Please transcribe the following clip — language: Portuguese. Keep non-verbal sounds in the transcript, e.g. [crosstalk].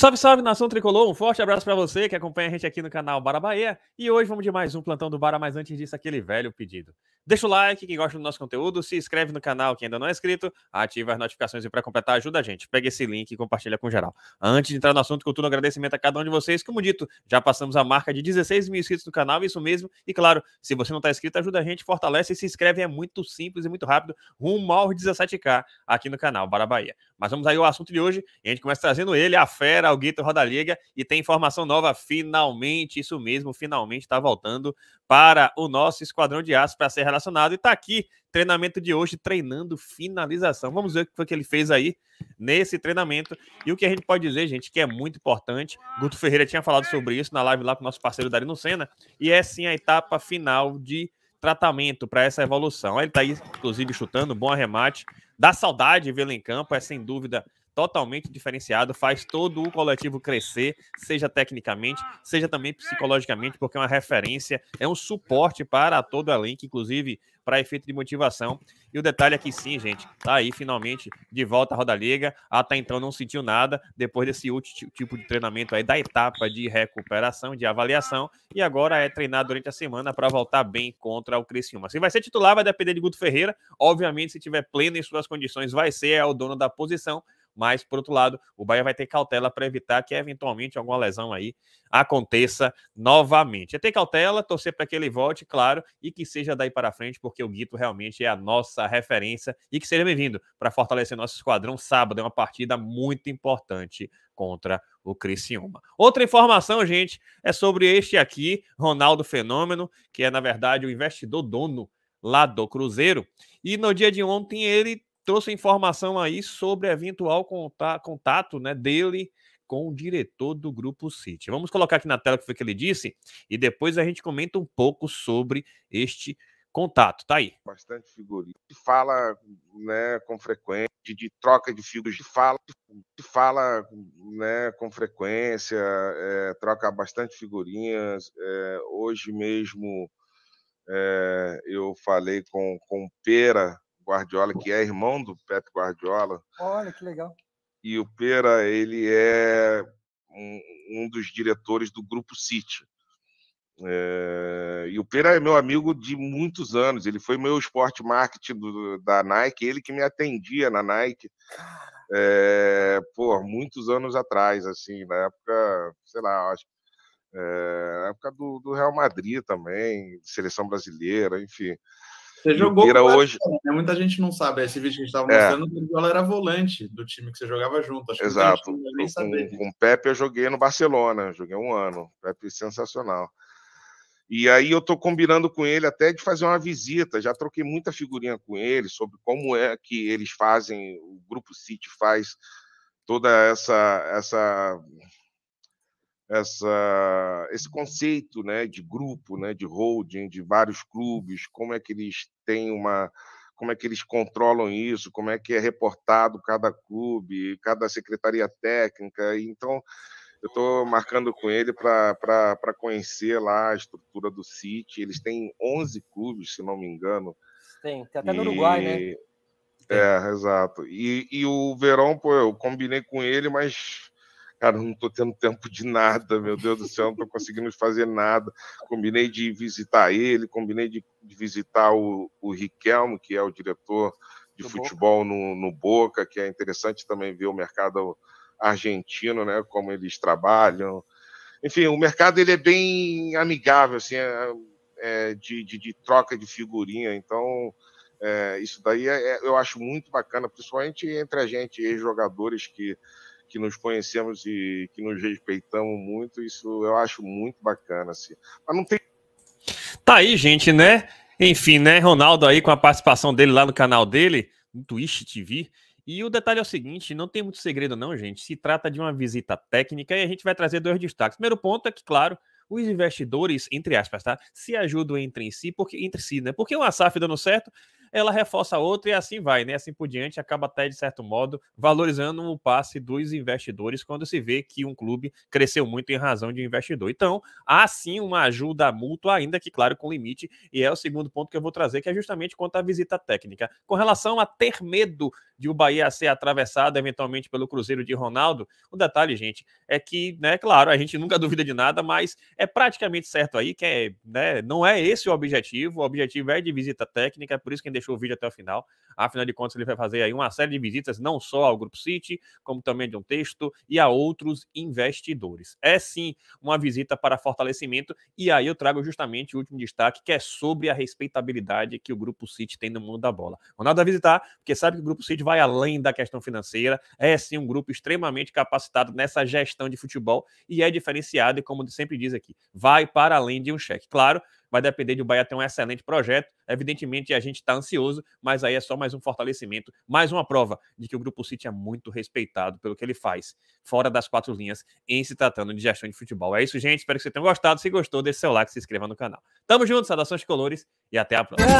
Salve, salve, nação tricolor! Um forte abraço para você que acompanha a gente aqui no canal Bara Bahia. E hoje vamos de mais um plantão do Bara, mas antes disso, aquele velho pedido. Deixa o like quem gosta do nosso conteúdo, se inscreve no canal quem ainda não é inscrito, ativa as notificações e para completar ajuda a gente. Pega esse link e compartilha com geral. Antes de entrar no assunto, cultura, um agradecimento a cada um de vocês. Como dito, já passamos a marca de 16 mil inscritos no canal, isso mesmo. E claro, se você não está inscrito, ajuda a gente, fortalece e se inscreve. É muito simples e muito rápido, rumo aos 17k aqui no canal Bara Bahia. Mas vamos aí ao assunto de hoje. a gente começa trazendo ele, a fera, o Guito Roda Liga. E tem informação nova, finalmente, isso mesmo, finalmente está voltando para o nosso Esquadrão de Aço para ser relacionado relacionado. E está aqui, treinamento de hoje, treinando finalização. Vamos ver o que foi que ele fez aí nesse treinamento. E o que a gente pode dizer, gente, que é muito importante. Guto Ferreira tinha falado sobre isso na live lá com o nosso parceiro Darino Senna. E é sim a etapa final de tratamento para essa evolução. Ele está aí, inclusive, chutando, bom arremate. Dá saudade vê-lo em campo, é sem dúvida totalmente diferenciado, faz todo o coletivo crescer, seja tecnicamente, seja também psicologicamente, porque é uma referência, é um suporte para todo elenco, inclusive para efeito de motivação. E o detalhe é que sim, gente, tá aí finalmente de volta à Roda Liga. Até então não sentiu nada depois desse último tipo de treinamento aí da etapa de recuperação, de avaliação. E agora é treinar durante a semana para voltar bem contra o Criciúma. Se vai ser titular, vai depender de Guto Ferreira. Obviamente, se tiver pleno em suas condições, vai ser é o dono da posição. Mas, por outro lado, o Bahia vai ter cautela para evitar que eventualmente alguma lesão aí aconteça novamente. É ter cautela, torcer para que ele volte, claro, e que seja daí para frente, porque o Guito realmente é a nossa referência e que seja bem-vindo para fortalecer nosso esquadrão sábado. É uma partida muito importante contra o Criciúma. Outra informação, gente, é sobre este aqui, Ronaldo Fenômeno, que é, na verdade, o investidor dono lá do Cruzeiro. E no dia de ontem ele trouxe informação aí sobre eventual contato, contato né, dele com o diretor do Grupo City. Vamos colocar aqui na tela o que foi que ele disse e depois a gente comenta um pouco sobre este contato. Tá aí. Bastante figurinha. Fala né, com frequência de, troca de figuras. Fala, fala né, com frequência, é, troca bastante figurinhas. É, hoje mesmo é, eu falei com, com Pera, Guardiola, que é irmão do Pep Guardiola. Olha, que legal. E o Pera, ele é um, um dos diretores do Grupo City. É, e o Pera é meu amigo de muitos anos. Ele foi meu esporte marketing do, da Nike, ele que me atendia na Nike. É, por muitos anos atrás, assim, na época, sei lá, acho é, na época do, do Real Madrid também, seleção brasileira, enfim. Você jogou Lira hoje. né? Muita gente não sabe. Esse vídeo que a gente estava é. mostrando, é. o Guardiola era volante do time que você jogava junto. Acho Exato. Que saber. Com, o Pepe eu joguei no Barcelona, joguei um ano. Pepe sensacional. E aí eu estou combinando com ele até de fazer uma visita. Já troquei muita figurinha com ele sobre como é que eles fazem, o Grupo City faz toda essa essa essa, esse conceito né, de grupo, né, de holding, de vários clubes, como é que eles têm uma. Como é que eles controlam isso? Como é que é reportado cada clube, cada secretaria técnica? Então, eu estou marcando com ele para conhecer lá a estrutura do City. Eles têm 11 clubes, se não me engano. Tem, tem até no Uruguai, né? É, exato. E, e o Verão, pô, eu combinei com ele, mas Cara, não estou tendo tempo de nada, meu Deus do céu, não estou conseguindo fazer nada. Combinei de visitar ele, combinei de, de visitar o, o Riquelmo, que é o diretor de no futebol Boca. No, no Boca, que é interessante também ver o mercado argentino, né? Como eles trabalham. Enfim, o mercado ele é bem amigável, assim, é, é, de, de, de, troca de figurinha. Então, é, isso daí é, é, eu acho muito bacana, principalmente entre a gente, ex-jogadores que que nos conhecemos e que nos respeitamos muito, isso eu acho muito bacana, assim. Mas não tem... Tá aí, gente, né? Enfim, né, Ronaldo aí com a participação dele lá no canal dele, no Twitch TV. E o detalhe é o seguinte, não tem muito segredo não, gente. Se trata de uma visita técnica e a gente vai trazer dois destaques. Primeiro ponto é que, claro, os investidores, entre aspas, tá, se ajudam entre si, porque entre si, né? Porque uma Asaf dando certo, ela reforça a outra e assim vai, né? Assim por diante, acaba até, de certo modo, valorizando o passe dos investidores quando se vê que um clube cresceu muito em razão de um investidor. Então, há sim uma ajuda mútua, ainda que, claro, com limite, e é o segundo ponto que eu vou trazer, que é justamente quanto à visita técnica. Com relação a ter medo de o Bahia ser atravessado eventualmente pelo Cruzeiro de Ronaldo. O detalhe, gente, é que, né, claro, a gente nunca [laughs] duvida de nada, mas é praticamente certo aí que é, né, não é esse o objetivo. O objetivo é de visita técnica, por isso quem deixou o vídeo até o final. Afinal de contas, ele vai fazer aí uma série de visitas, não só ao Grupo City, como também de um texto e a outros investidores. É sim uma visita para fortalecimento, e aí eu trago justamente o último destaque, que é sobre a respeitabilidade que o Grupo City tem no mundo da bola. Ronaldo vai visitar, porque sabe que o Grupo City vai vai além da questão financeira, é sim um grupo extremamente capacitado nessa gestão de futebol e é diferenciado, e como sempre diz aqui, vai para além de um cheque. Claro, vai depender de o Bahia ter um excelente projeto. Evidentemente, a gente está ansioso, mas aí é só mais um fortalecimento, mais uma prova de que o Grupo City é muito respeitado pelo que ele faz, fora das quatro linhas, em se tratando de gestão de futebol. É isso, gente. Espero que vocês tenham gostado. Se gostou, deixe seu like, se inscreva no canal. Tamo junto, saudações de colores e até a próxima.